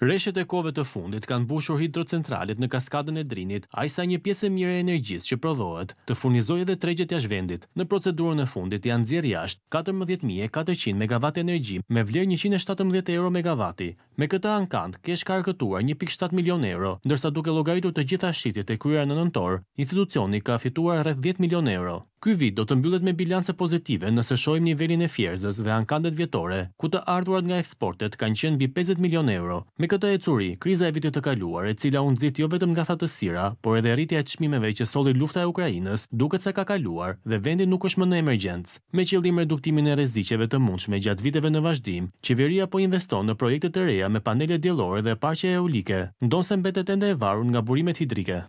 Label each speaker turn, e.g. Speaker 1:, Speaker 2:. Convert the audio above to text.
Speaker 1: Reshet e kove të fundit kanë bushur hidrocentralit në kaskadën e drinit, a i sa një pjesë e mire e energjis që prodhohet, të furnizoj edhe tregjet jash vendit. Në procedurën e fundit janë zjerë jasht 14.400 MW energji me vler 117 euro MW. Me këta ankant, kesh ka rëkëtuar 1.7 milion euro, ndërsa duke logaritur të gjitha shqitit e kryar në nëntor, institucioni ka fituar rreth 10 milion euro. Ky vit do të mbyllet me bilance pozitive nëse shojmë nivelin e fjerzës dhe ankandet vjetore, ku të ardhurat nga eksportet kanë qenë bi 50 milion euro. Me Me këtë e curi, kriza e vitit të kaluar, e cila unë zitë jo vetëm nga thatësira, por edhe rritja të shmimeve që soli lufta e Ukrajinës, duket se ka kaluar dhe vendin nuk është më në emergjencë. Me qëllim reduktimin e rezicheve të mundshme gjatë viteve në vazhdim, qeveria po investon në projekte të reja me panele djelore dhe parqe eolike, ndonë se mbetet ende e varun nga burimet hidrike.